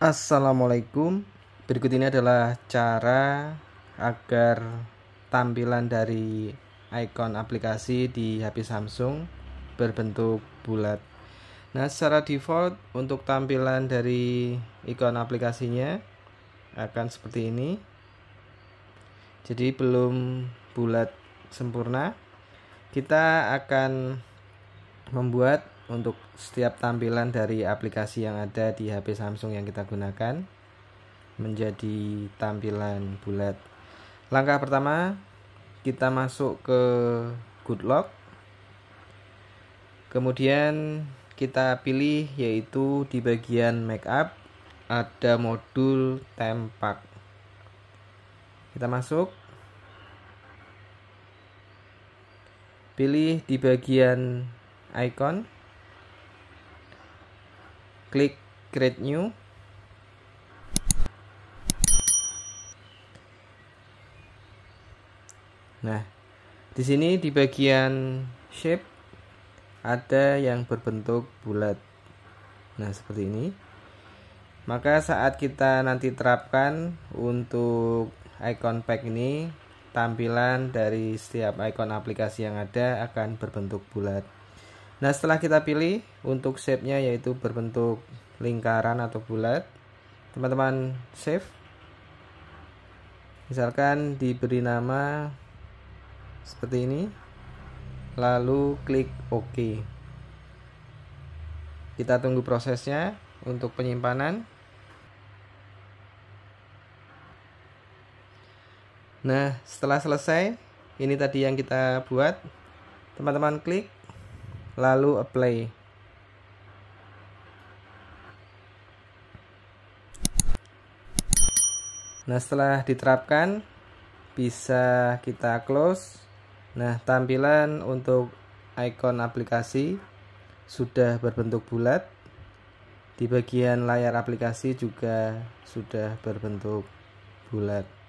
Assalamualaikum Berikut ini adalah cara agar tampilan dari icon aplikasi di HP Samsung berbentuk bulat Nah secara default untuk tampilan dari Icon aplikasinya akan seperti ini jadi belum bulat sempurna kita akan membuat untuk setiap tampilan dari aplikasi yang ada di HP Samsung yang kita gunakan menjadi tampilan bulat langkah pertama kita masuk ke good lock kemudian kita pilih yaitu di bagian make up ada modul tempak kita masuk. Pilih di bagian icon. Klik create new. Nah, di sini di bagian shape ada yang berbentuk bulat. Nah, seperti ini. Maka saat kita nanti terapkan untuk icon pack ini tampilan dari setiap icon aplikasi yang ada akan berbentuk bulat. Nah, setelah kita pilih untuk shape-nya yaitu berbentuk lingkaran atau bulat, teman-teman save. Misalkan diberi nama seperti ini. Lalu klik OK. Kita tunggu prosesnya untuk penyimpanan. Nah, setelah selesai, ini tadi yang kita buat. Teman-teman klik, lalu apply. Nah, setelah diterapkan, bisa kita close. Nah, tampilan untuk ikon aplikasi sudah berbentuk bulat. Di bagian layar aplikasi juga sudah berbentuk bulat.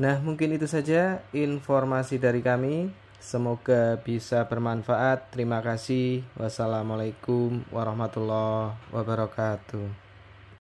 Nah, mungkin itu saja informasi dari kami. Semoga bisa bermanfaat. Terima kasih. Wassalamualaikum warahmatullahi wabarakatuh.